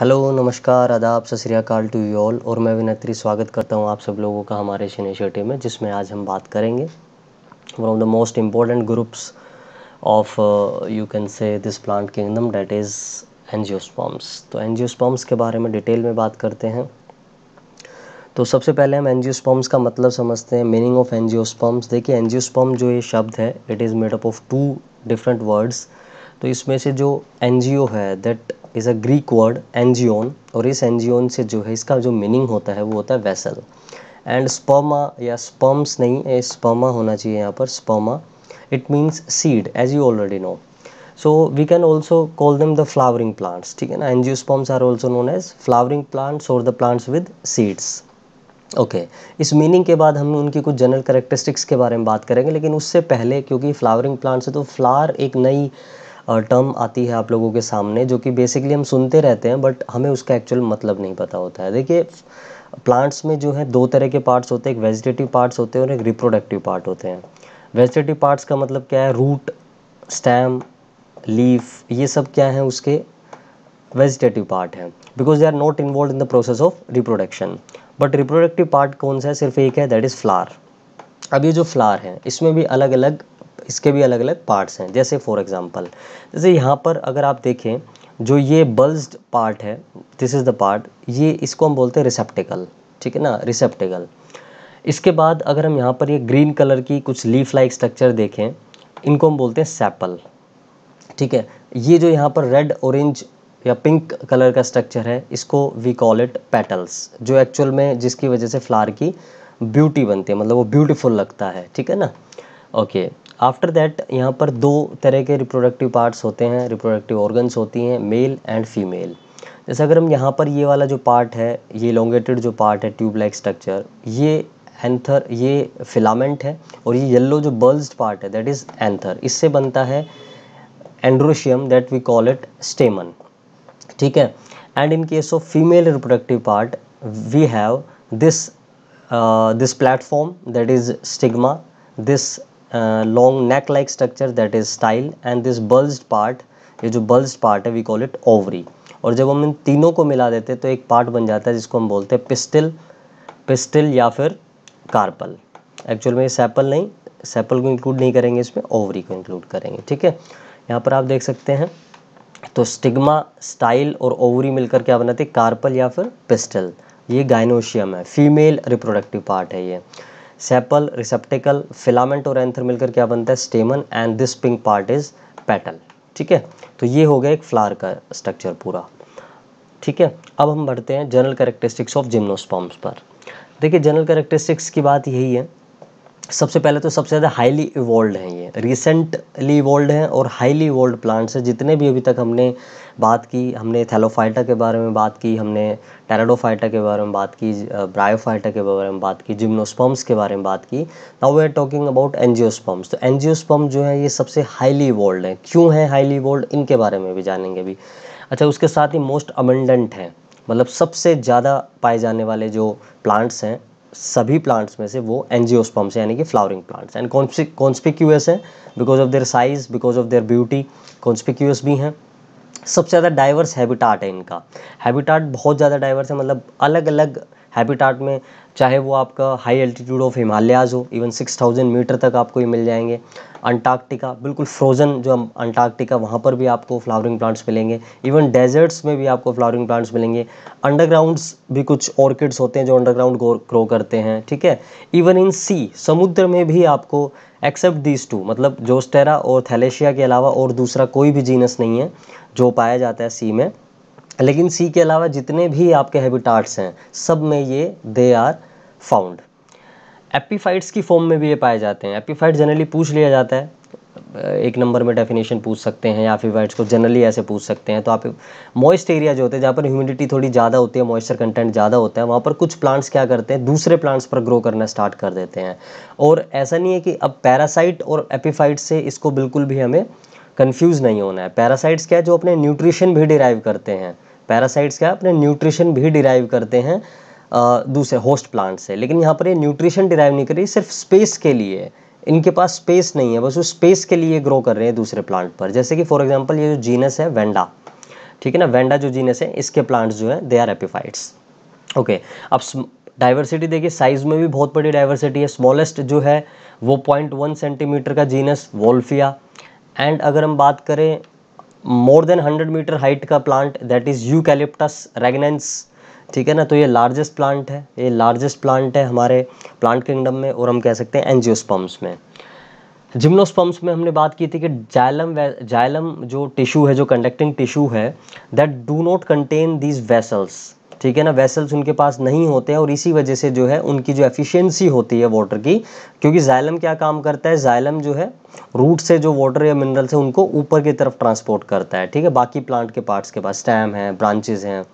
Hello नमस्कार आदाब सत श्रीकाल टू यू ऑल और मैं विनत्री स्वागत करता हूं आप सब लोगों का हमारे इस इनिशिएटिव में जिसमें आज हम बात करेंगे of the most important groups of you can say this plant kingdom that is angiosperms तो एनजियोस्पॉम्स के बारे में डिटेल में बात करते हैं तो सबसे पहले हम एनजियोस्पॉम्स का मतलब समझते हैं मीनिंग ऑफ एनजियोस्पॉम्स देखिए एनजियोस्पॉम जो ये शब्द है it is made up of two different words तो इसमें से जो एनजीओ है that is a Greek word angeion और इस एनजियोन से जो है इसका जो मीनिंग होता है वो होता है वैसल एंड स्पर्मा या स्पर्म्स नहीं है स्पर्मा होना चाहिए यहाँ पर sperma it means seed as you already know so we can also call them the flowering plants ठीक है ना angio angiosperms are also known as flowering plants और the plants with seeds okay okay. इस meaning के बाद हम उनकी कुछ जनरल करेक्टरिस्टिक्स के बारे में बात करेंगे लेकिन उससे पहले क्योंकि फ्लावरिंग प्लांट्स है तो फ्लावर एक नई टर्म आती है आप लोगों के सामने जो कि बेसिकली हम सुनते रहते हैं बट हमें उसका एक्चुअल मतलब नहीं पता होता है देखिए प्लांट्स में जो है दो तरह के पार्ट्स होते हैं एक वेजिटेटिव पार्ट्स होते हैं और एक रिप्रोडक्टिव पार्ट होते हैं वेजिटेटिव पार्ट्स का मतलब क्या है रूट स्टैम लीफ ये सब क्या है उसके वेजिटेटिव पार्ट हैं because they are not involve in the process of reproduction but reproductive part कौन सा है सिर्फ एक है दैट इज़ फ्लार अब ये जो फ्लार है इसमें भी अलग अलग इसके भी अलग अलग पार्ट्स हैं जैसे फॉर एग्ज़ाम्पल जैसे यहाँ पर अगर आप देखें जो ये बल्ज्ड पार्ट है दिस इज़ द पार्ट ये इसको हम बोलते हैं रिसेप्टिकल ठीक है ना रिसेप्टिकल इसके बाद अगर हम यहाँ पर ये ग्रीन कलर की कुछ लीफ लाइक स्ट्रक्चर देखें इनको हम बोलते हैं सेपल ठीक है ये जो यहाँ पर रेड ऑरेंज या पिंक कलर का स्ट्रक्चर है इसको वी कॉल इट पेटल्स जो एक्चुअल में जिसकी वजह से फ्लावर की ब्यूटी बनती है मतलब वो ब्यूटीफुल लगता है ठीक है ना ओके okay. आफ्टर दैट यहाँ पर दो तरह के रिप्रोडक्टिव पार्ट्स होते हैं रिप्रोडक्टिव ऑर्गन्स होती हैं मेल एंड फीमेल जैसे अगर हम यहाँ पर ये वाला जो पार्ट है ये लॉन्गेटेड जो पार्ट है ट्यूब लाइक स्ट्रक्चर ये एंथर ये फिलामेंट है और ये येल्लो जो बल्ज पार्ट है दैट इज़ एंथर इससे बनता है androecium that we call it stamen ठीक है and in case of female reproductive part we have this this platform that is stigma this long neck like structure that is style and this bulge part ये जो bulge part है we call it ovary और जब हम इन तीनों को मिला देते हैं तो एक पार्ट बन जाता है जिसको हम बोलते हैं पिस्टिल पिस्टिल या फिर कार्पल एक्चुअल में ये सेपल नहीं सैपल को इंक्लूड नहीं करेंगे इसमें ओवरी को इंक्लूड करेंगे ठीक है यहाँ पर आप देख सकते हैं तो स्टिग्मा स्टाइल और ओवरी मिलकर क्या बनाते हैं कार्पल या फिर पिस्टल ये गाइनोशियम है फीमेल रिप्रोडक्टिव पार्ट है ये सेपल रिसेप्टिकल फिलामेंट और एंथर मिलकर क्या बनता है stamen and this pink part is petal ठीक है तो ये हो गया एक फ्लावर का स्ट्रक्चर पूरा ठीक है अब हम बढ़ते हैं जनरल करेक्टरिस्टिक्स ऑफ जिम्नोस्पॉम्स पर देखिए जनरल करेक्टरिस्टिक्स की बात यही है सबसे पहले तो सबसे ज़्यादा हाईली इवॉल्व हैं ये रिसेंटली इवॉल्व हैं और हाईली इवॉल्व प्लांट्स हैं जितने भी अभी तक हमने बात की हमने थैलोफाइटा के बारे में बात की हमने टेराडोफाइटा के बारे में बात की ब्रायोफाइटा के बारे में बात की जिम्नोस्पम्स के बारे में बात की now we are talking about angiosperms तो एनजियोस्पम जो है ये सबसे हाईली इवॉल्व हैं क्यों हैं हाईली इवॉल्व इनके बारे में भी जानेंगे अभी अच्छा उसके साथ ही मोस्ट अबंडेंट हैं मतलब सबसे ज़्यादा पाए जाने वाले जो प्लांट्स हैं सभी प्लांट्स में से वो एनजियोस्पम्स यानी कि फ्लावरिंग प्लांट्स एंड कॉन्स्पिक्यूस हैं because of their size because of their beauty conspicuous भी हैं सबसे ज़्यादा डाइवर्स हैबिटाट है इनका हैबिटाट बहुत ज़्यादा डाइवर्स है मतलब अलग अलग हैबिटाट में चाहे वो आपका हाई एल्टीट्यूड ऑफ हिमालयाज हो इवन 6000 मीटर तक आपको ये मिल जाएंगे अंटार्कटिका बिल्कुल फ्रोज़न जो अंटार्कटिका वहाँ पर भी आपको फ्लावरिंग प्लांट्स मिलेंगे इवन डेजर्ट्स में भी आपको फ्लावरिंग प्लांट्स मिलेंगे अंडरग्राउंड्स भी कुछ ऑर्किड्स होते हैं जो अंडरग्राउंड ग्रो करते हैं ठीक है इवन इन सी समुद्र में भी आपको एक्सेप्ट दीज टू मतलब जोस्टेरा और थैलेशिया के अलावा और दूसरा कोई भी जीनस नहीं है जो पाया जाता है सी में लेकिन सी के अलावा जितने भी आपके हैबिटाट्स हैं सब में ये दे आर फाउंड एपीफाइट्स की फॉर्म में भी ये पाए जाते हैं एपीफाइट जनरली पूछ लिया जाता है एक नंबर में डेफिनेशन पूछ सकते हैं या फिर वाइट्स को जनरली ऐसे पूछ सकते हैं तो आप मॉइस्ट एरिया जो होते हैं जहाँ पर ह्यूमिडिटी थोड़ी ज़्यादा होती है मॉइस्चर कंटेंट ज़्यादा होता है वहाँ पर कुछ प्लांट्स क्या करते हैं दूसरे प्लांट्स पर ग्रो करना स्टार्ट कर देते हैं और ऐसा नहीं है कि अब पैरासाइट और एपीफाइट से इसको बिल्कुल भी हमें कन्फ्यूज़ नहीं होना है पैरासाइट्स क्या है जो अपने न्यूट्रिशन भी डिराइव करते हैं पैरासाइट्स क्या अपने न्यूट्रिशन भी डिराइव करते हैं दूसरे होस्ट प्लांट से लेकिन यहाँ पर ये न्यूट्रिशन डिराइव नहीं कर रही सिर्फ स्पेस के लिए इनके पास स्पेस नहीं है बस उस स्पेस के लिए ग्रो कर रहे हैं दूसरे प्लांट पर जैसे कि फॉर एग्जाम्पल ये जो जीनस है वेंडा ठीक है ना वेंडा जो जीनस है इसके प्लांट्स जो है दे आर एपिफाइट्स ओके अब डाइवर्सिटी देखिए साइज में भी बहुत बड़ी डाइवर्सिटी है स्मॉलेस्ट जो है वो पॉइंट वन सेंटीमीटर का जीनस वोल्फिया एंड अगर हम बात करें मोर देन 100 मीटर हाइट का plant that is eucalyptus regnans ठीक है ना तो ये लार्जेस्ट प्लांट है ये लार्जेस्ट प्लांट है हमारे प्लांट किंगडम में और हम कह सकते हैं एनजियोस्पम्स में जिम्नोस्पम्स में हमने बात की थी कि जाइलम जाइलम जो टिश्यू है जो कंडक्टिंग टिश्यू है that do not contain these vessels ठीक है ना वेसल्स उनके पास नहीं होते हैं और इसी वजह से जो है उनकी जो एफिशिएंसी होती है वाटर की क्योंकि जाइलम क्या काम करता है जाइलम जो है रूट से जो वाटर या मिनरल्स है उनको ऊपर की तरफ ट्रांसपोर्ट करता है ठीक है बाकी प्लांट के पार्ट्स के पास स्टैम है ब्रांचेज हैं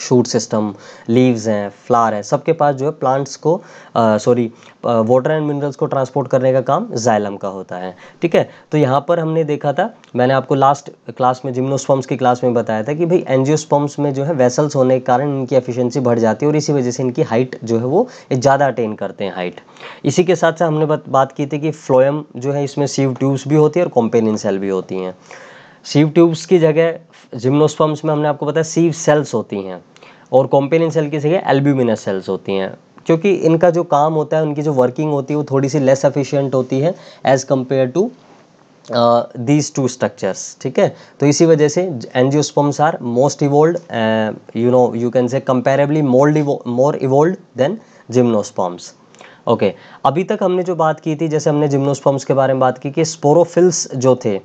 शूट सिस्टम लीव्स हैं फ्लावर हैं सबके पास जो है प्लांट्स को सॉरी वाटर एंड मिनरल्स को ट्रांसपोर्ट करने का काम जाइलम का होता है ठीक है तो यहाँ पर हमने देखा था मैंने आपको लास्ट क्लास में जिम्नोस्पम्स की क्लास में बताया था कि भाई एनजियोस्पम्स में जो है वेसल्स होने के कारण इनकी एफिशिएंसी बढ़ जाती है और इसी वजह से इनकी हाइट जो है वो ज़्यादा अटेन करते हैं हाइट इसी के साथ साथ हमने बात की थी कि फ्लोएम जो है इसमें सीव ट्यूब्स भी होती है और कॉम्पेनियन सेल भी होती हैं सीव ट्यूब्स की जगह जिम्नोस्पम्स में हमने आपको बताया सीव सेल्स होती हैं और कॉम्पेनियन सेल की जगह एल्ब्यूमिनस सेल्स होती हैं क्योंकि इनका जो काम होता है उनकी जो वर्किंग होती है वो थोड़ी सी लेस एफिशिएंट होती है as compare to these two structures ठीक है तो इसी वजह से angiosperms are most evolved you know you can say comparably mould more evolved than gymnosperms okay अभी तक हमने जो बात की थी जैसे हमने जिम्नोस्पम्स के बारे में बात की कि स्पोरोफिल्स जो थे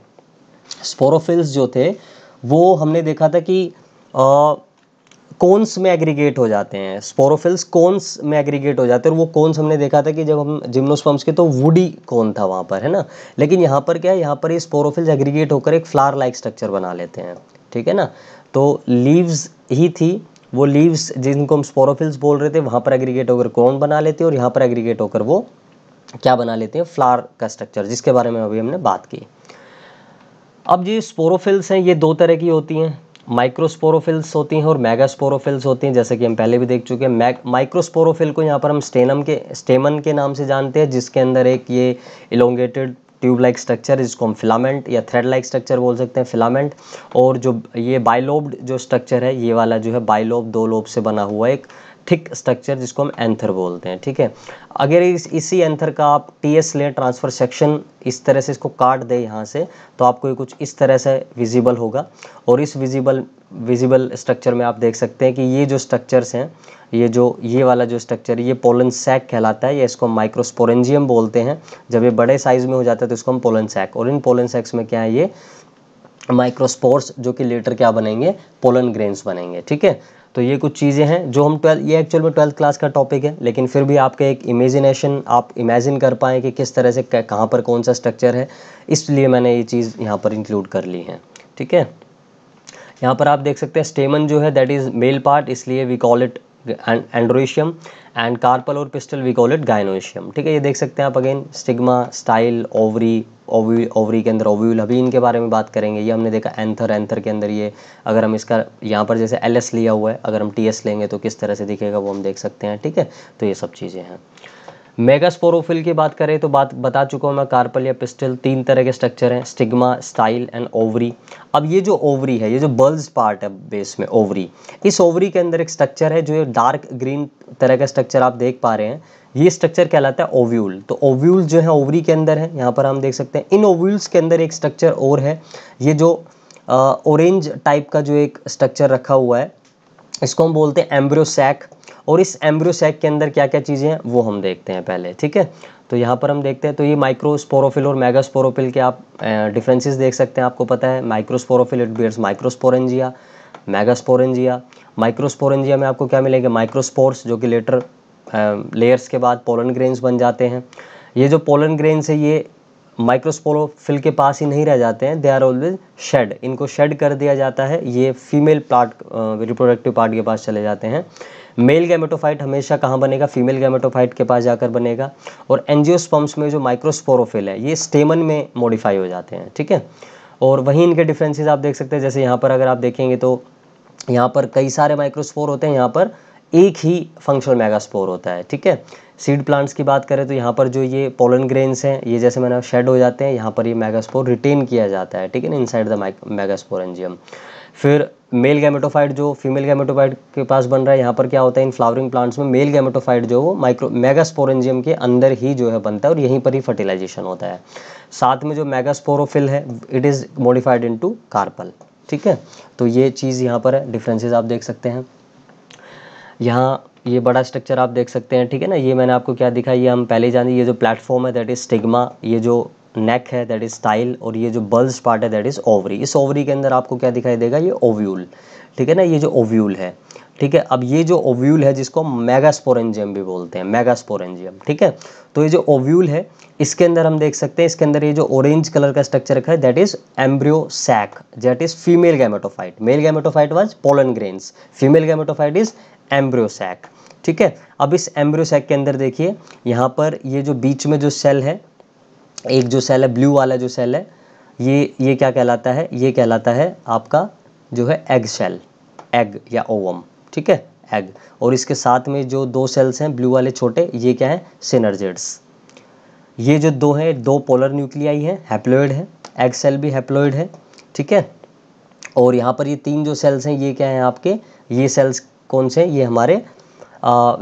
स्पोरोफिल्स जो थे वो हमने देखा था कि कोन्स में एग्रीगेट हो जाते हैं स्पोरोफिल्स कोन्स में एग्रीगेट हो जाते हैं और वो कोन्स हमने देखा था कि जब हम जिम्नोस्पम्स के तो वुडी कोन था वहाँ पर है ना लेकिन यहाँ पर क्या है यहाँ पर ये स्पोरोफिल्स एग्रीगेट होकर एक फ्लावर लाइक स्ट्रक्चर बना लेते हैं ठीक है ना तो लीव्स ही थी वो लीव्स जिनको हम स्पोरोफिल्स बोल रहे थे वहाँ पर एग्रीगेट होकर कोन बना लेते हैं और यहाँ पर एग्रीगेट होकर वो क्या बना लेते हैं फ्लार का स्ट्रक्चर जिसके बारे में अभी हमने बात की अब जी स्पोरोफिल्स हैं ये दो तरह की होती हैं माइक्रोस्पोरोफिल्स होती हैं और मेगास्पोरोफिल्स होती हैं जैसे कि हम पहले भी देख चुके हैं माइक्रोस्पोरोफिल को यहाँ पर हम स्टेनम के स्टेमन के नाम से जानते हैं जिसके अंदर एक ये इलोंगेटेड ट्यूब लाइक स्ट्रक्चर जिसको हम फिलामेंट या थ्रेड लाइक स्ट्रक्चर बोल सकते हैं फिलामेंट और जो ये बाइलोब्ड जो स्ट्रक्चर है ये वाला जो है बाइलोब दो लोब से बना हुआ एक थिक स्ट्रक्चर जिसको हम एंथर बोलते हैं ठीक है अगर इस इसी एंथर का आप टी एस लें ट्रांसफर सेक्शन इस तरह से इसको काट दें यहाँ से तो आपको ये कुछ इस तरह से विजिबल होगा और इस विजिबल विजिबल स्ट्रक्चर में आप देख सकते हैं कि ये जो स्ट्रक्चर्स हैं ये जो ये वाला जो स्ट्रक्चर ये पोलन सैक कहलाता है या इसको माइक्रोस्पोरेंजियम बोलते हैं जब ये बड़े साइज़ में हो जाता है तो इसको हम पोलन सैक और इन पोलन सैक्स में क्या है ये माइक्रोस्पोर्स जो कि लेटर क्या बनेंगे पोलन ग्रेन्स बनेंगे ठीक है तो ये कुछ चीज़ें हैं जो हम ट्वेल्थ ये एक्चुअल में ट्वेल्थ क्लास का टॉपिक है लेकिन फिर भी आपका एक इमेजिनेशन आप इमेजिन कर पाएँ कि किस तरह से कहाँ पर कौन सा स्ट्रक्चर है इसलिए मैंने ये चीज़ यहाँ पर इंक्लूड कर ली है ठीक है यहाँ पर आप देख सकते हैं स्टेमन जो है दैट इज़ मेल पार्ट इसलिए we call it androecium and carpel और pistil we call it gynoecium ठीक है ये देख सकते हैं आप again stigma style ovary ovary के अंदर ओव्यूल अभी इनके बारे में बात करेंगे ये हमने देखा एंथर एंथर के अंदर ये अगर हम इसका यहाँ पर जैसे एल लिया हुआ है अगर हम टी लेंगे तो किस तरह से दिखेगा वो हम देख सकते हैं ठीक है तो ये सब चीज़ें हैं मेगास्पोरोफिल की बात करें तो बात बता चुका हूँ मैं कार्पल या पिस्टल तीन तरह के स्ट्रक्चर हैं स्टिग्मा स्टाइल एंड ओवरी अब ये जो ओवरी है ये जो बल्ज पार्ट है बेस में ओवरी इस ओवरी के अंदर एक स्ट्रक्चर है जो डार्क ग्रीन तरह का स्ट्रक्चर आप देख पा रहे हैं ये स्ट्रक्चर कहलाता है ओव्यूल तो ओव्यूल जो है ओवरी के अंदर है यहाँ पर हम देख सकते हैं इन ओव्यूल्स के अंदर एक स्ट्रक्चर और है ये जो ऑरेंज टाइप का जो एक स्ट्रक्चर रखा हुआ है इसको हम बोलते हैं एम्ब्रोसैक और इस एम्ब्रोसैक के अंदर क्या क्या चीज़ें हैं वो हम देखते हैं पहले ठीक है तो यहाँ पर हम देखते हैं तो ये माइक्रोस्पोरोफिल और मेगास्पोरोफिल के आप डिफरेंसेस देख सकते हैं आपको पता है microsporophyll it bears microsporangia megasporangia microsporangia में आपको क्या मिलेगा माइक्रोस्पोर्स जो कि लेटर लेयर्स के बाद पोलन ग्रेन्स बन जाते हैं ये जो पोलन ग्रेन्स है ये माइक्रोस्पोरोफिल के पास ही नहीं रह जाते हैं दे आर ऑलवेज शेड इनको शेड कर दिया जाता है ये फीमेल पार्ट रिप्रोडक्टिव पार्ट के पास चले जाते हैं मेल गैमेटोफाइट हमेशा कहाँ बनेगा फीमेल गैमेटोफाइट के पास जाकर बनेगा और एनजियोस्पम्स में जो माइक्रोस्पोरोफिल है ये स्टेमन में मॉडिफाई हो जाते हैं ठीक है और वहीं इनके डिफ्रेंसेज आप देख सकते हैं जैसे यहाँ पर अगर आप देखेंगे तो यहाँ पर कई सारे माइक्रोस्पोर होते हैं यहाँ पर एक ही फंक्शनल मेगास्पोर होता है ठीक है सीड प्लांट्स की बात करें तो यहाँ पर जो ये पोलन ग्रेन्स हैं ये जैसे मैंने शेड हो जाते हैं यहाँ पर ये मेगास्पोर रिटेन किया जाता है ठीक है ना इनसाइड द मेगास्पोर एंजियम फिर मेल गैमेटोफाइट जो फीमेल गैमेटोफाइट के पास बन रहा है यहाँ पर क्या होता है इन फ्लावरिंग प्लांट्स में मेल गैमेटोफाइट जो वो माइक्रो मेगास्पोरेंजियम के अंदर ही जो है बनता है और यहीं पर ही फर्टिलाइजेशन होता है साथ में जो मेगास्पोरोफिल है it is modified into carpel ठीक है तो ये चीज़ यहाँ पर है डिफ्रेंसेज आप देख सकते हैं यहाँ ये बड़ा स्ट्रक्चर आप देख सकते हैं ठीक है ना ये मैंने आपको क्या दिखा ये हम पहले जाने ये जो प्लेटफॉर्म है दैट इज़ स्टिग्मा ये जो नेक है दैट इज़ स्टाइल और ये जो बल्स पार्ट है दैट इज़ ओवरी इस ओवरी के अंदर आपको क्या दिखाई देगा ये ओव्यूल ठीक है ना ये जो ओव्यूल है ठीक है अब ये जो ओव्यूल है जिसको मेगास्पोरेंजियम भी बोलते हैं मेगास्पोरेंजियम ठीक है तो ये जो ओव्यूल है इसके अंदर हम देख सकते हैं इसके अंदर ये जो ऑरेंज कलर का स्ट्रक्चर रखा है that is embryo sac that is female gametophyte male gametophyte was pollen grains female gametophyte is embryo sac ठीक है अब इस एम्ब्रोसैक के अंदर देखिए यहाँ पर ये जो बीच में जो सेल है एक जो सेल है ब्लू वाला जो सेल है ये ये क्या कहलाता है ये कहलाता है आपका जो है एग सेल एग या ओवम ठीक है एग और इसके साथ में जो दो सेल्स हैं ब्लू वाले छोटे ये क्या है सिनर्जेड्स ये जो दो हैं दो पोलर न्यूक्लियाई हैं हैप्लोइड है एग सेल भी हैप्लोइड है ठीक है और यहाँ पर ये तीन जो सेल्स हैं ये क्या हैं आपके ये सेल्स कौन से ये हमारे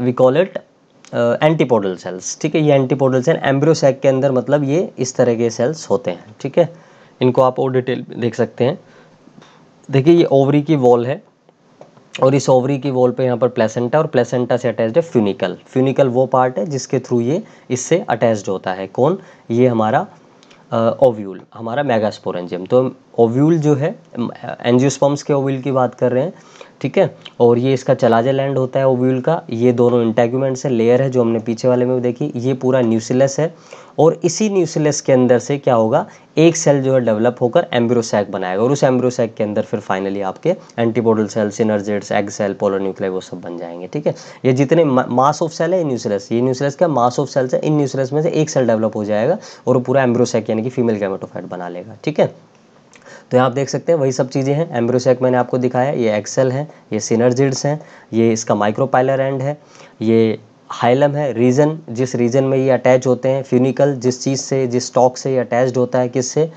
we call it antipodal cells ठीक है ये एंटीपोडल सेल एम्ब्रियोसैक के अंदर मतलब ये इस तरह के सेल्स होते हैं ठीक है इनको आप और डिटेल देख सकते हैं देखिए ये ओवरी की वॉल है और इस ओवरी की वॉल पे यहाँ पर प्लेसेंटा और प्लेसेंटा से अटैच्ड है फ्यूनिकल फ्यूनिकल वो पार्ट है जिसके थ्रू ये इससे अटैच्ड होता है कौन ये हमारा ओव्यूल हमारा मेगास्पोरेंजियम तो ओव्यूल जो है एनजियोस्पम्स के ओव्यूल की बात कर रहे हैं ठीक है और ये इसका चलाजा लैंड होता है ओव्यूल का ये दोनों इंटेग्यूमेंट्स से लेयर है जो हमने पीछे वाले में देखी ये पूरा न्यूसिलस है और इसी न्यूसिलस के अंदर से क्या होगा एक सेल जो है डेवलप होकर एम्ब्रोसैक बनाएगा और उस एम्ब्रोसैक के अंदर फिर फाइनली आपके antipodal cell synergids egg cell polar polar nuclear वो सब बन जाएंगे ठीक है ये जितने मास ऑफ सेल है ये न्यूसिलस ये न्यूसिलस का मास ऑफ सेल्स है इन न्यूसिलस में से एक सेल डेवलप हो जाएगा और पूरा एम्ब्रोसैक यानी कि फीमेल गैमेटोफाइट बना लेगा ठीक है तो यहाँ आप देख सकते हैं वही सब चीज़ें हैं एम्ब्रोसेक मैंने आपको दिखाया ये एक्सेल है ये सिनर्जिड्स हैं ये इसका माइक्रोपाइलर एंड है ये हाइलम है रीजन जिस रीजन में ये अटैच होते हैं फ्यूनिकल जिस चीज़ से जिस स्टॉक से ये अटैच्ड होता है किससे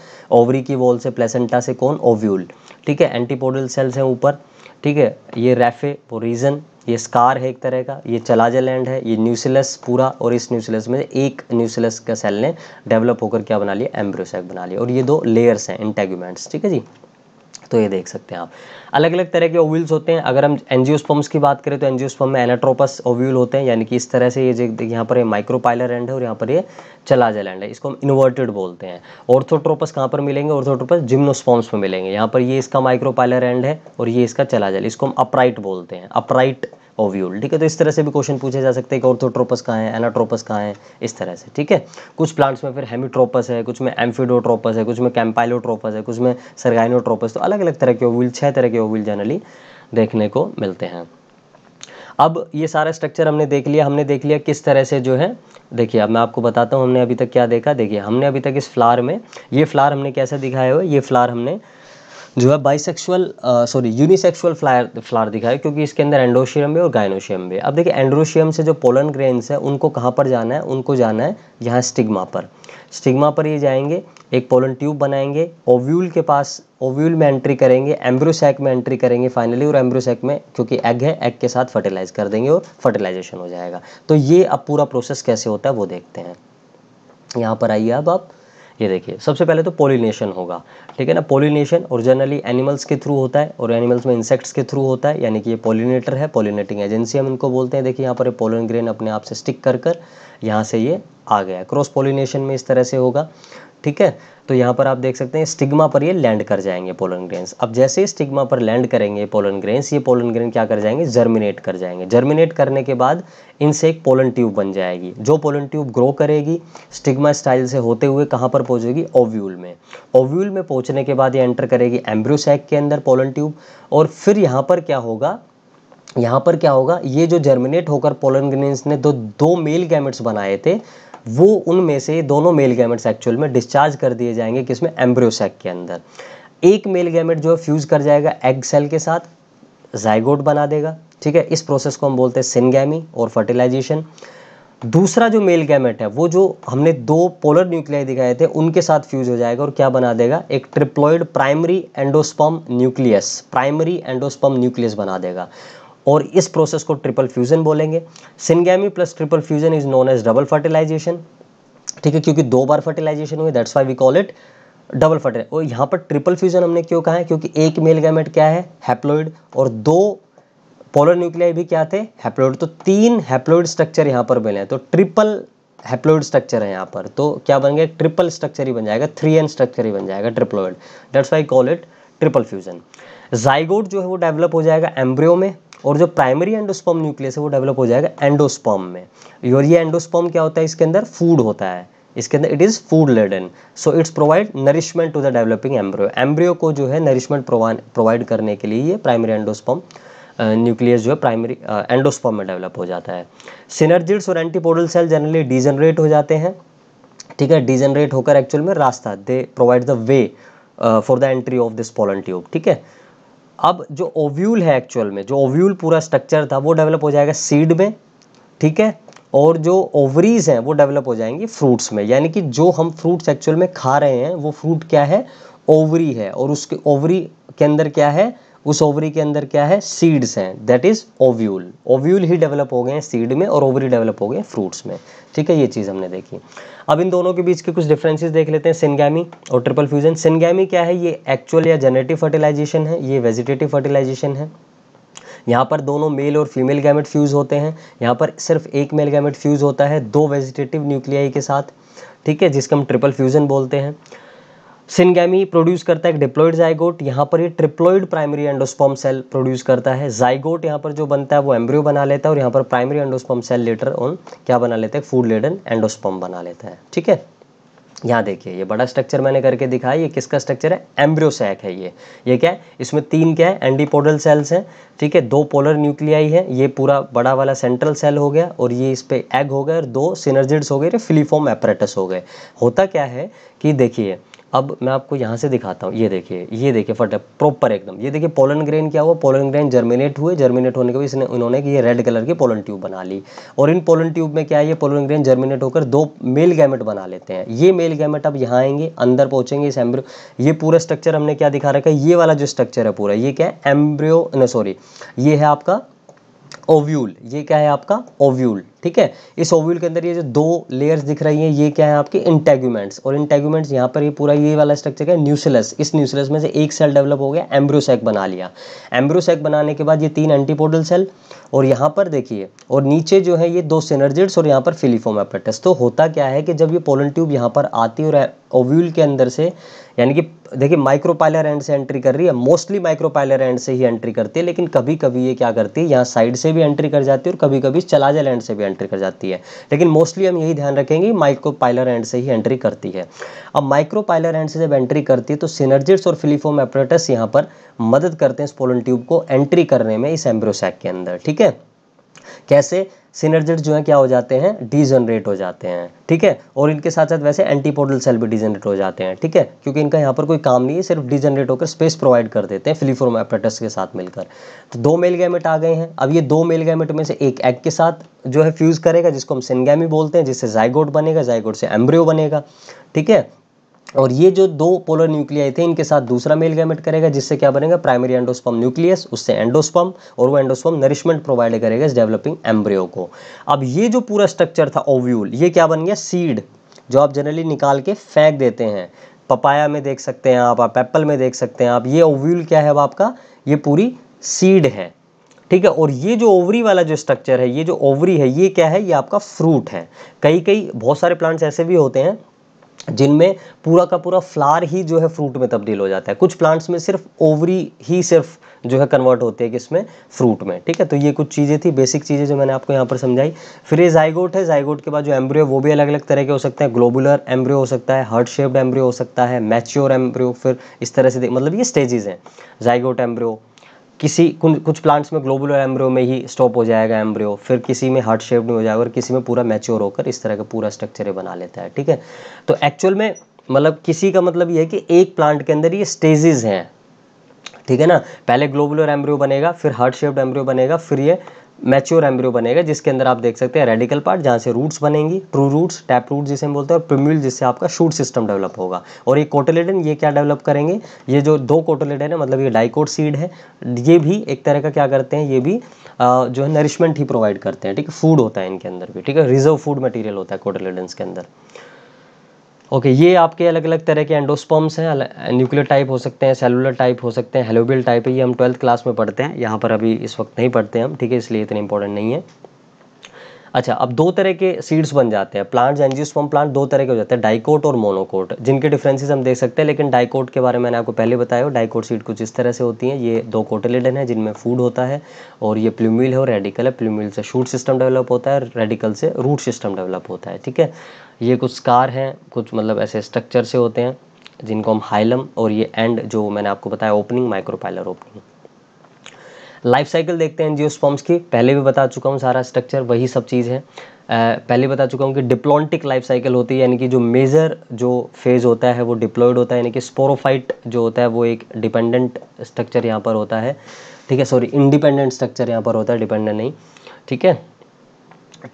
ओवरी की वॉल से प्लेसेंटा से कौन ओव्यूल ठीक है एंटीपोडल सेल्स हैं ऊपर ठीक है ये रेफे वो रीजन ये स्कार है एक तरह का ये लैंड है ये न्यूसिलस पूरा और इस न्यूसिलस में एक न्यूसिलस का सेल ने डेवलप होकर क्या बना लिया एम्ब्रोसैक बना लिया और ये दो लेयर्स हैं इंटेग्यूमेंट्स ठीक है जी तो ये देख सकते हैं आप अलग अलग तरह के ओव्यूल्स होते हैं अगर हम एनजियोस्पम्स की बात करें तो एनजियोस्पम में एनाट्रोपस ओव्यूल होते हैं यानी कि इस तरह से ये यहाँ पर माइक्रोपाइलर एंड है और यहाँ पर ये चलाजल एंड है इसको हम इन्वर्टेड बोलते हैं ऑर्थोट्रोपस कहाँ पर मिलेंगे ऑर्थोट्रोपस जिम्नोस्पॉम्स में मिलेंगे यहाँ पर ये इसका माइक्रोपाइलर एंड है और ये इसका चलाजल इसको हम अपराइट बोलते हैं अपराइट ओव्यूल ठीक है तो इस तरह से भी क्वेश्चन पूछे जा सकते हैं कि ऑर्थोट्रोपस कहाँ है एनाट्रोपस कहाँ है इस तरह से ठीक है कुछ प्लांट्स में फिर हेमीट्रोपस है कुछ में एम्फीडोट्रोपस है कुछ में कैम्पाइलोट्रोपस है कुछ में सरगाइनोट्रोपस तो अलग अलग तरह के ओव्यूल छः तरह के ओव्यूल जनरली देखने को मिलते हैं अब ये सारा स्ट्रक्चर हमने देख लिया हमने देख लिया किस तरह से जो है देखिए अब मैं आपको बताता हूँ हमने अभी तक क्या देखा देखिए हमने अभी तक इस फ्लार में ये फ्लार हमने कैसे दिखाया हुआ ये फ्लार हमने जो है bisexual sorry unisexual flower flower दिखाया क्योंकि इसके अंदर एंड्रोशियम भी और गाइनोशियम भी अब देखिए एंड्रोशियम से जो पोलन ग्रेन्स है उनको कहाँ पर जाना है उनको जाना है यहाँ स्टिग्मा पर स्टिग्मा पर ये जाएंगे एक पोलन ट्यूब बनाएंगे ओव्यूल के पास ओव्यूल में एंट्री करेंगे एम्ब्रोसैक में एंट्री करेंगे फाइनली और एम्ब्रोसैक में क्योंकि एग है एग के साथ फर्टिलाइज कर देंगे और फर्टिलाइजेशन हो जाएगा तो ये अब पूरा प्रोसेस कैसे होता है वो देखते हैं यहाँ पर आइए अब आप ये देखिए सबसे पहले तो पोलिनेशन होगा ठीक है ना पोलिनेशन जनरली एनिमल्स के थ्रू होता है और एनिमल्स में इंसेक्ट्स के थ्रू होता है यानी कि ये पोलिनेटर है पोलिनेटिंग एजेंसी हम इनको बोलते हैं देखिए यहाँ पर पोलन ग्रेन अपने आप से स्टिक कर कर यहाँ से ये आ गया क्रॉस पोलिनेशन में इस तरह से होगा ठीक है तो यहाँ पर आप देख सकते हैं स्टिग्मा पर ये लैंड कर जाएंगे पोलन ग्रेन्स अब जैसे ही स्टिग्मा पर लैंड करेंगे पोलन ग्रेन्स ये पोलन ग्रेन क्या कर जाएंगे जर्मिनेट कर जाएंगे जर्मिनेट करने के बाद इनसे एक पोलन ट्यूब बन जाएगी जो पोलन ट्यूब ग्रो करेगी स्टिग्मा स्टाइल से होते हुए कहाँ पर पहुँचेगी ओव्यूल में ओव्यूल में पहुँचने के बाद ये एंटर करेगी एम्ब्रोसैक के अंदर पोलन ट्यूब और फिर यहाँ पर क्या होगा यहाँ पर क्या होगा ये जो जर्मिनेट होकर पोलन ग्रेन्स ने दो दो मेल गैमेट्स बनाए थे वो उनमें से दोनों मेल गैमेट्स एक्चुअल में डिस्चार्ज कर दिए जाएंगे किसमें एम्ब्रियोसेक के अंदर एक मेल गैमेट जो है फ्यूज़ कर जाएगा एग सेल के साथ जाइगोट बना देगा ठीक है इस प्रोसेस को हम बोलते हैं सिनगैमी और फर्टिलाइजेशन दूसरा जो मेल गैमेट है वो जो हमने दो पोलर न्यूक्लियाई दिखाए थे उनके साथ फ्यूज हो जाएगा और क्या बना देगा एक triploid primary endosperm nucleus primary endosperm nucleus बना देगा और इस प्रोसेस को ट्रिपल फ्यूजन बोलेंगे syngamy plus triple fusion is known as double fertilization ठीक है क्योंकि दो बार फर्टिलाइजेशन हुई that's why we call it double fertil और यहाँ पर ट्रिपल फ्यूजन हमने क्यों कहा है क्योंकि एक मेल गैमेट क्या है हैप्लोइड और दो पोलर न्यूक्लियाई भी क्या थे हैप्लोइड तो तीन हैप्लोइड स्ट्रक्चर यहाँ पर बने हैं तो ट्रिपल हैप्लोइड स्ट्रक्चर है यहाँ पर तो क्या बन गया ट्रिपल स्ट्रक्चर ही बन जाएगा थ्री एन स्ट्रक्चर ही बन जाएगा triploid that's why call it triple fusion zygote जो है वो डेवलप हो जाएगा एम्ब्रियो में और जो प्राइमरी एंडोस्पर्म न्यूक्लियस है वो डेवलप हो जाएगा एंडोस्पर्म में और ये एंडोस्पर्म क्या होता है इसके अंदर फूड होता है इसके अंदर it is food laden so it's provide nourishment to the developing embryo embryo को जो है नरिशमेंट प्रोवाइड करने के लिए ये प्राइमरी एंडोस्पर्म न्यूक्लियस जो है प्राइमरी एंडोस्पर्म में डेवलप हो जाता है सिनर्जिड्स और एंटीपोडल सेल जनरली डिजनरेट हो जाते हैं ठीक है डिजनरेट होकर एक्चुअल में रास्ता they provide the way for the entry of this pollen tube ठीक है अब जो ओव्यूल है एक्चुअल में जो ओव्यूल पूरा स्ट्रक्चर था वो डेवलप हो जाएगा सीड में ठीक है और जो ओवरीज हैं वो डेवलप हो जाएंगी फ्रूट्स में यानी कि जो हम फ्रूट्स एक्चुअल में खा रहे हैं वो फ्रूट क्या है ओवरी है और उसके ओवरी के अंदर क्या है उस ओवरी के अंदर क्या है सीड्स हैं दैट इज ओव्यूल ओव्यूल ही डेवलप हो गए हैं सीड में और ओवरी डेवलप हो गए फ्रूट्स में ठीक है ये चीज़ हमने देखी अब इन दोनों के बीच के कुछ डिफरेंसेस देख लेते हैं सिनगैमी और ट्रिपल फ्यूजन सिनगैमी क्या है ये एक्चुअल या जेनेटिव फर्टिलाइजेशन है ये वेजिटेटिव फर्टिलाइजेशन है यहाँ पर दोनों मेल और फीमेल गैमेट फ्यूज़ होते हैं यहाँ पर सिर्फ एक मेल गैमेट फ्यूज़ होता है दो वेजिटेटिव न्यूक्लियाई के साथ ठीक है जिसका हम ट्रिपल फ्यूज़न बोलते हैं सिनगैमी प्रोड्यूस करता है एक डिप्लॉइड जाइगोट यहाँ पर ये triploid primary endosperm cell produce करता है जाइगोट यहाँ पर जो बनता है वो एम्ब्रियो बना लेता है और यहाँ पर primary endosperm cell later on क्या बना लेता है फूड लेडन एंडोस्पम बना लेता है ठीक है यहाँ देखिए ये बड़ा स्ट्रक्चर मैंने करके दिखाया ये किसका स्ट्रक्चर है एम्ब्रियोसैक है ये ये क्या है इसमें तीन क्या है एंडीपोडल सेल्स हैं ठीक है दो पोलर न्यूक्लियाई है ये पूरा बड़ा वाला सेंट्रल सेल हो गया और ये इस पर एग हो गया और दो सिनर्जिड्स हो गए फिलीफॉर्म एपरेटस हो गए होता क्या है कि देखिए अब मैं आपको यहाँ से दिखाता हूँ ये देखिए ये देखिए फट प्रॉपर एकदम ये देखिए पोलन ग्रेन क्या हुआ पोलन ग्रेन जर्मिनेट हुए जर्मिनेट होने के बाद इसने उन्होंने ये रेड कलर की पोलन ट्यूब बना ली और इन पोलन ट्यूब में क्या है ये पोलन ग्रेन जर्मिनेट होकर दो मेल गैमेट बना लेते हैं ये मेल गैमेट अब यहाँ आएंगे अंदर पहुँचेंगे इस एम्ब्रियो ये पूरा स्ट्रक्चर हमने क्या दिखा रखा है ये वाला जो स्ट्रक्चर है पूरा ये क्या है एम्ब्रियो सॉरी ये है आपका ओव्यूल ये क्या है आपका ओव्यूल ठीक है इस ओव्यूल के अंदर ये जो दो लेयर्स दिख रही हैं ये क्या है आपके इंटेग्यूमेंट्स और इंटेग्यूमेंट्स यहाँ पर ये पूरा ये वाला स्ट्रक्चर है न्यूसिलस इस न्यूसिलस में से एक सेल डेवलप हो गया एम्ब्रोसैक बना लिया एम्ब्रोसेक बनाने के बाद ये तीन एंटीपोडल सेल और यहाँ पर देखिए और नीचे जो है ये दो सिनर्जिड्स और यहाँ पर फिलीफोम एपेटस तो होता क्या है कि जब ये पोलन ट्यूब यहाँ पर आती है और ओव्यूल के अंदर से यानी कि देखिए माइक्रोपाइलर एंड से एंट्री कर रही है मोस्टली माइक्रोपाइलर एंड से ही एंट्री करती है लेकिन कभी कभी ये क्या करती है यहाँ साइड से भी एंट्री कर जाती है और कभी कभी चलाजल एंड से भी एंट्री कर जाती है लेकिन मोस्टली हम यही ध्यान रखेंगे माइक्रो पायलर एंड से ही एंट्री करती है अब माइक्रो पायलर एंड से जब एंट्री करती है तो सिनर्जिट्स और फिलीफोम एपरेटस यहाँ पर मदद करते हैं स्पोलन ट्यूब को एंट्री करने में इस एम्ब्रोसैक के अंदर ठीक है कैसे सिनर्जेट जो है क्या हो जाते हैं डीजनरेट हो जाते हैं ठीक है और इनके साथ साथ वैसे एंटीपोडल सेल भी डीजनरेट हो जाते हैं ठीक है क्योंकि इनका यहाँ पर कोई काम नहीं है सिर्फ डीजनरेट होकर स्पेस प्रोवाइड कर देते हैं फिलीफोर्म एपरेटस के साथ मिलकर तो दो मेल गैमेट आ गए हैं अब ये दो मेल गैमेट में से एक एग के साथ जो है फ्यूज़ करेगा जिसको हम सिनगैमी बोलते हैं जिससे जाइगोड बनेगा जाइगोड से एम्ब्रियो बनेगा ठीक है और ये जो दो पोलर न्यूक्लियाई थे इनके साथ दूसरा मेल गैमेट करेगा जिससे क्या बनेगा प्राइमरी एंडोस्पम न्यूक्लियस उससे एंडोस्पम और वो एंडोस्पम नरिशमेंट प्रोवाइड करेगा इस डेवलपिंग एम्ब्रियो को अब ये जो पूरा स्ट्रक्चर था ओव्यूल ये क्या बन गया सीड जो आप जनरली निकाल के फेंक देते हैं पपाया में देख सकते हैं आप आप एप्पल में देख सकते हैं आप ये ओव्यूल क्या है अब आपका ये पूरी सीड है ठीक है और ये जो ओवरी वाला जो स्ट्रक्चर है ये जो ओवरी है ये क्या है ये आपका फ्रूट है कई कई बहुत सारे प्लांट्स ऐसे भी होते हैं जिनमें पूरा का पूरा फ्लावर ही जो है फ्रूट में तब्दील हो जाता है कुछ प्लांट्स में सिर्फ ओवरी ही सिर्फ जो है कन्वर्ट होती है किसमें फ्रूट में ठीक है तो ये कुछ चीज़ें थी बेसिक चीज़ें जो मैंने आपको यहाँ पर समझाई फिर ये जाइगोट है जाइगोट के बाद जो एम्ब्रियो वो भी अलग अलग तरह के हो सकते हैं ग्लोबुलर एम्ब्रियो हो सकता है हर्ट शेप्ड एम्ब्रियो हो सकता है मैच्योर एम्ब्रियो फिर इस तरह से मतलब ये स्टेजेज़ हैं जाइगोट एम्ब्रियो किसी कुछ प्लांट्स में ग्लोबल एम्ब्रियो में ही स्टॉप हो जाएगा एम्ब्रियो फिर किसी में हार्ट शेप नहीं हो जाएगा और किसी में पूरा मैच्योर होकर इस तरह का पूरा स्ट्रक्चर बना लेता है ठीक है तो एक्चुअल में मतलब किसी का मतलब ये है कि एक प्लांट के अंदर ये स्टेजेस हैं ठीक है ना पहले ग्लोबुलर एम्ब्रियो बनेगा फिर हार्ट शेप्ड एम्ब्रियो बनेगा फिर ये मैच्योर एम्ब्रियो बनेगा जिसके अंदर आप देख सकते हैं रेडिकल पार्ट जहाँ से रूट्स बनेंगी ट्रू रूट्स टैप रूट जिसे हम बोलते हैं और प्रिम्यूल जिससे आपका शूट सिस्टम डेवलप होगा और ये कोटोलेडन ये क्या डेवलप करेंगे ये जो दो कोटोलेडन है मतलब ये डाइकोट सीड है ये भी एक तरह का क्या करते हैं ये भी जो है नरिशमेंट ही प्रोवाइड करते हैं ठीक है फूड होता है इनके अंदर भी ठीक है रिजर्व फूड मटीरियल होता है कोटोलेडन के अंदर ओके ये आपके अलग अलग तरह के एंडोस्पम्स हैं न्यूक्लियर टाइप हो सकते हैं सेलुलर टाइप हो सकते हैं हेलोबियल टाइप है ये हम ट्वेल्थ क्लास में पढ़ते हैं यहाँ पर अभी इस वक्त नहीं पढ़ते हम ठीक है इसलिए इतने इंपॉर्टेंट नहीं है अच्छा अब दो तरह के सीड्स बन जाते हैं प्लांट्स एंजियोस्पर्म प्लांट दो तरह के हो जाते हैं डाइकोट और मोनोकोट जिनके डिफरेंसेस हम देख सकते हैं लेकिन डाइकोट के बारे में मैंने आपको पहले बताया हो डाइकोट सीड कुछ इस तरह से होती हैं ये दो कोटेलेडन है जिनमें फूड होता है और ये प्लूमिल है और रेडिकल है प्लूमिल से शूट सिस्टम डेवलप होता है रेडिकल से रूट सिस्टम डेवलप होता है ठीक है ये कुछ स्कार हैं कुछ मतलब ऐसे स्ट्रक्चर से होते हैं जिनको हम हाइलम और ये एंड जो मैंने आपको बताया opening micropylar opening life cycle देखते हैं एनजियोस्पॉम्स की पहले भी बता चुका हूँ सारा स्ट्रक्चर वही सब चीज़ है पहले बता चुका हूँ कि डिप्लॉन्टिक लाइफ साइकिल होती है यानी कि जो मेजर जो फेज़ होता है वो डिप्लॉयड होता है यानी कि स्पोरोफाइट जो होता है वो एक डिपेंडेंट स्ट्रक्चर यहाँ पर होता है ठीक है सॉरी इंडिपेंडेंट स्ट्रक्चर यहाँ पर होता है डिपेंडेंट नहीं ठीक है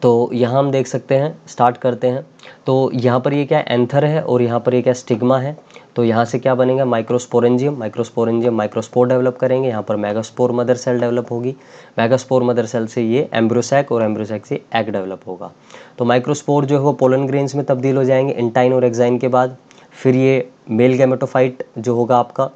तो यहाँ हम देख सकते हैं स्टार्ट करते हैं तो यहाँ पर ये क्या एंथर है और यहाँ पर ये क्या स्टिग्मा है तो यहाँ से क्या बनेगा माइक्रोस्पोरेंजियम माइक्रोस्पोरेंजियम माइक्रोस्पोर डेवलप करेंगे यहाँ पर मेगास्पोर मदर सेल डेवलप होगी मेगास्पोर मदर सेल से ये एम्ब्रोसैक और एम्ब्रोसैक से एग डेवलप होगा तो माइक्रोस्पोर जो है वो पोलन ग्रेन्स में तब्दील हो जाएंगे इंटाइन और एग्जाइन के बाद फिर ये मेल गैमेटोफाइट जो होगा आपका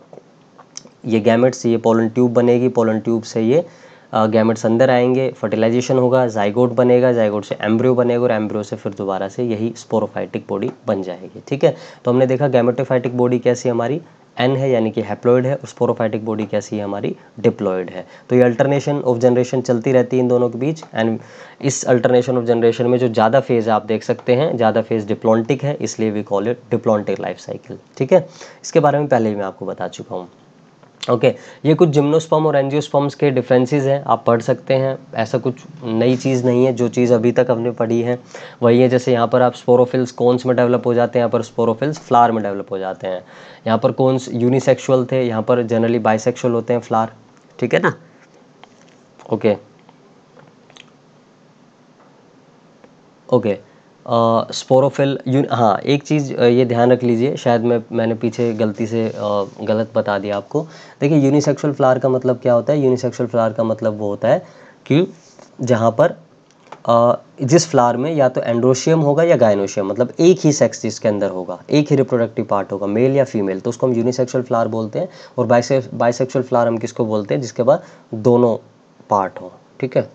ये गैमेट से ये पोलन ट्यूब बनेगी पोलन ट्यूब से ये गैमेट्स अंदर आएंगे फर्टिलाइजेशन होगा जाइगोट बनेगा जाइगोट से एम्ब्रियो बनेगा और एम्ब्रियो से फिर दोबारा से यही स्पोरोफाइटिक बॉडी बन जाएगी ठीक है तो हमने देखा गैमेटोफाइटिक बॉडी कैसी हमारी एन है यानी कि हैप्लोइड है और स्पोरोफाइटिक बॉडी कैसी है हमारी डिप्लॉयड है तो ये अल्टरनेशन ऑफ जनरेशन चलती रहती है इन दोनों के बीच एंड इस अल्टरनेशन ऑफ जनरेशन में जो ज़्यादा फेज़ है आप देख सकते हैं ज़्यादा फेज़ डिप्लॉन्टिक है इसलिए we call it diplontic life cycle ठीक है इसके बारे में पहले ही मैं आपको बता चुका हूँ ओके okay, ये कुछ जिम्नोस्पम और एनजियोस्पम्स के डिफरेंसेस हैं आप पढ़ सकते हैं ऐसा कुछ नई चीज़ नहीं है जो चीज़ अभी तक हमने पढ़ी है वही है जैसे यहाँ पर आप स्पोरोफिल्स कोन्स में डेवलप हो जाते हैं यहाँ पर स्पोरोफिल्स फ्लार में डेवलप हो जाते हैं यहाँ पर कोन्स यूनिसेक्शुअल थे यहाँ पर जनरली बाइसेक्शुअल होते हैं फ्लार ठीक है ना okay okay. Okay okay, sporophyll you हाँ एक चीज़ ये ध्यान रख लीजिए शायद मैं मैंने पीछे गलती से आ, गलत बता दिया आपको देखिए यूनिसेक्सुअल फ्लावर का मतलब क्या होता है यूनिसेक्सुअल फ्लावर का मतलब वो होता है कि जहाँ पर आ, जिस फ्लावर में या तो एंड्रोशियम होगा या गायनोशियम मतलब एक ही सेक्स जिसके अंदर होगा एक ही रिप्रोडक्टिव पार्ट होगा मेल या फीमेल तो उसको हम यूनिसेक्सुअल फ्लावर बोलते हैं और बाइसे बाइसेक्सुअल फ्लावर हम किसको बोलते हैं जिसके बाद दोनों पार्ट हों ठीक है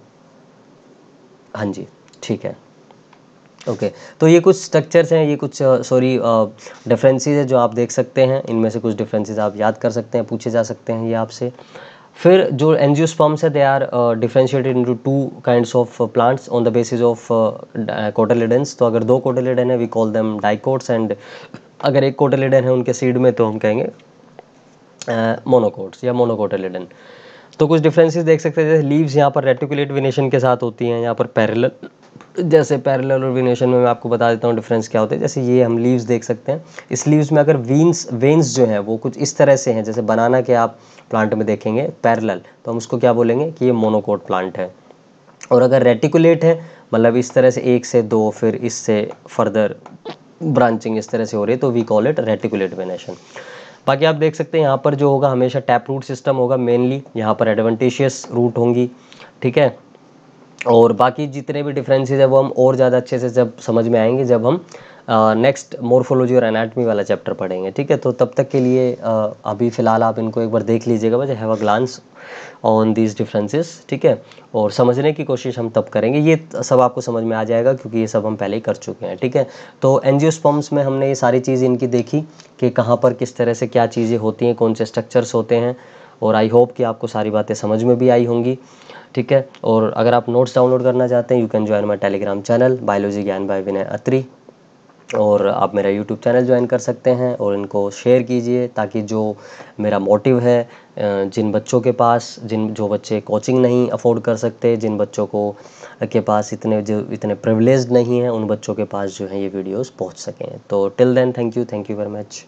हाँ जी ठीक है ओके okay. तो ये कुछ स्ट्रक्चर्स हैं ये कुछ सॉरी डिफरेंसेस है जो आप देख सकते हैं इनमें से कुछ डिफरेंसेस आप याद कर सकते हैं पूछे जा सकते हैं ये आपसे फिर जो एनजियोस्पर्म्स है they are differentiated into two kinds of plants on the basis of cotyledons तो अगर दो कोटेलिडन है we call them dicots and अगर एक कोटेलिडन है उनके सीड में तो हम कहेंगे मोनोकोट्स uh, या मोनोकोटेलिडन तो कुछ डिफरेंसेस देख सकते हैं जैसे लीव्स यहाँ पर रेटिकुलेट विनेशन के साथ होती हैं यहाँ पर पैरेलल जैसे पैरेलल और विनेशन में मैं आपको बता देता हूँ डिफरेंस क्या होता है जैसे ये हम लीव्स देख सकते हैं इस लीव्स में अगर वीन्स वेन्स जो हैं वो कुछ इस तरह से हैं जैसे बनाना के आप प्लांट में देखेंगे पैरेलल तो हम उसको क्या बोलेंगे कि ये मोनोकोट प्लांट है और अगर रेटिकुलेट है मतलब इस तरह से एक से दो फिर इससे फर्दर ब्रांचिंग इस तरह से हो रही है तो we call it reticulate venation बाकी आप देख सकते हैं यहाँ पर जो होगा हमेशा टैप रूट सिस्टम होगा मेनली यहाँ पर एडवांटेशियस रूट होंगी ठीक है और बाकी जितने भी डिफरेंसेज है वो हम और ज़्यादा अच्छे से जब समझ में आएंगे जब हम नेक्स्ट मोर्फोलॉजी और एनाटमी वाला चैप्टर पढ़ेंगे ठीक है तो तब तक के लिए uh, अभी फ़िलहाल आप इनको एक बार देख लीजिएगा बस have a glance on these differences ठीक है और समझने की कोशिश हम तब करेंगे ये सब आपको समझ में आ जाएगा क्योंकि ये सब हम पहले ही कर चुके हैं ठीक है तो एन में हमने ये सारी चीज़ इनकी देखी कि कहाँ पर किस तरह से क्या चीज़ें होती हैं कौन से स्ट्रक्चर्स होते हैं और आई होप कि आपको सारी बातें समझ में भी आई होंगी ठीक है और अगर आप नोट्स डाउनलोड करना चाहते हैं you can join my telegram channel biology ज्ञान बाय विनय अत्री और आप मेरा यूट्यूब चैनल ज्वाइन कर सकते हैं और इनको शेयर कीजिए ताकि जो मेरा मोटिव है जिन बच्चों के पास जिन जो बच्चे कोचिंग नहीं अफोर्ड कर सकते जिन बच्चों को के पास इतने जो इतने प्रिवलेज नहीं हैं उन बच्चों के पास जो है ये वीडियोस पहुंच सकें तो till then thank you thank you very much